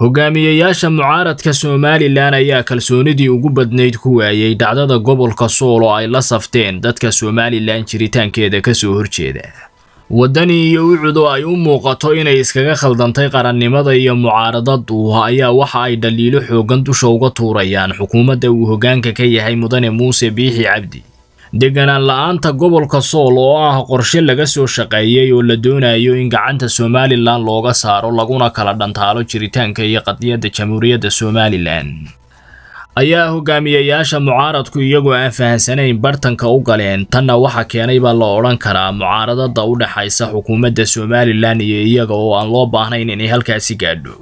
hogaamiyeyaasha mucaaradka somalilan ayaa kalsoonidii ugu badnayd ku waayey dhacdada gobolka sool oo ay la safteen dadka somalilan jiritaankeeda kasoo horjeeda waddani iyo ucud ay u muuqato inay iskaga khaldantay qarannimada iyo mucaaradadu ayaa waxa ay dhaliilo xooggan dusha uga tuurayaan xukuumadda uu hoggaanka ka yahay mudane muuse biixi cabdi deganaan la gobolka sool oo ah qorshe laga soo shaqeeyey oo la doonayo in gacanta somalilan looga saaro laguna kala dhantaalo jiritaanka iyo qadiyadda jamhuuriyadda somalilan ayaa hogaamiyayaasha mucaaradku iyagoo aan fahansanayn bartanka u galeen tanna waxa keenay baa la odhan karaa mucaaradada u dhexaysa xukuumadda somalilan iyo iyaga oo aan loo baahnayn inay halkaasi gaadho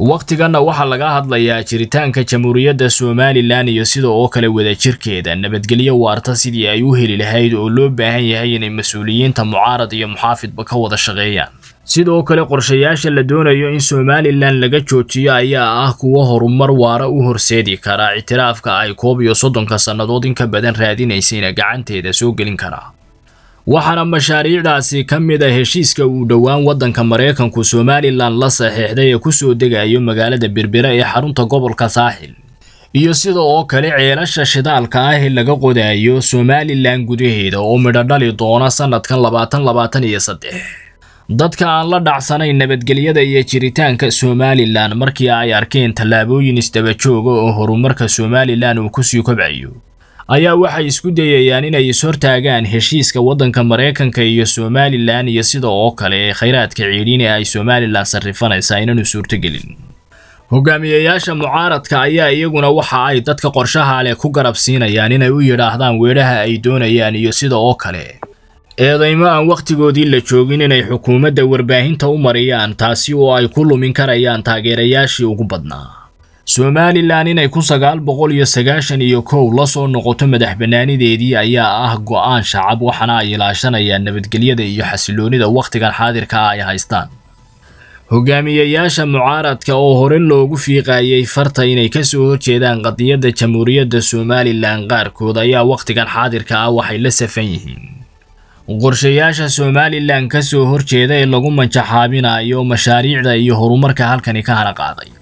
wakhtiganna waxaa laga hadlayaa jiritaanka jamhuuriyadda somalilan iyo sida oo kale wadajirkeeda nabadgelyo waarta sidii ay u heli lahayd oo loo baahan yahay inay mas-uuliyiinta mucaarad iyo muxaafidba ka wada shaqeeyaan sidoo kale qorshayaasha la doonayo in somalilan laga joojiyo ayaa ah kuwo horumar waara u horseedi karaa ictiraafka ay koob iyo soddonka sannadood in ka badan raadinaysayna gacanteeda soo gelin karaa waxaana mashaariicdaasi ka mid a ah heshiiska uu dhowaan waddanka maraykanku somalilan la saxiixday ee kusoo degayo magaalada berbera ee xarunta gobolka saaxil iyo sida oo kale ceelasha shidaalka ah ee laga qodayo somalilan gudaheeda oo midhodhali doona sannadkan labaatan labaatan iyo saddex dadka aan la dhacsanayn nabadgelyada iyo jiritaanka somalilan markii ay arkeen tallaabooyin isdaba jooga oo horumarka somalilan uu ku sii kobcayo ayaa waxay isku dayayaan inay ishortaagaan heshiiska waddanka maraykanka iyo somalilan iyo sida oo kale ee khayraadka ciidhiin ee ay somalilan sarrifanaysaa inaanu suurtogelin hogaamiyayaasha mucaaradka ayaa iyaguna waxa ay dadka qorshaha leh ku garab siinayaan inay u yidhaahdaan weedhaha ay doonayaan iyo sida oo kale eedaymo aan wakhtigoodii la joogin inay xukuumadda warbaahinta u mariyaan taasi oo ay ku lumin karayaan taageerayaashii ugu badnaa somalilan inay ku sagaal boqol iyo sagaashan iyo kow la soo noqoto madax bannaanideedii ayaa ah go'aan shacab waxaana ay ilaashanayaan nabadgelyada iyo xasiloonida wakhtigan xaadirka ah ay haystaan hogaamiyeyaasha mucaaradka oo hore loogu fiiqaayey farta inay ka soo horjeedaan qadiyadda jamhuuriyadda somalilan qaarkood ayaa wakhtigan xaadirka ah waxay la safan yihiin qorshayaasha somalilan ka soo horjeeda ee lagu manjaxaabinayo mashaariicda iyo horumarka halkani ka hana qaaday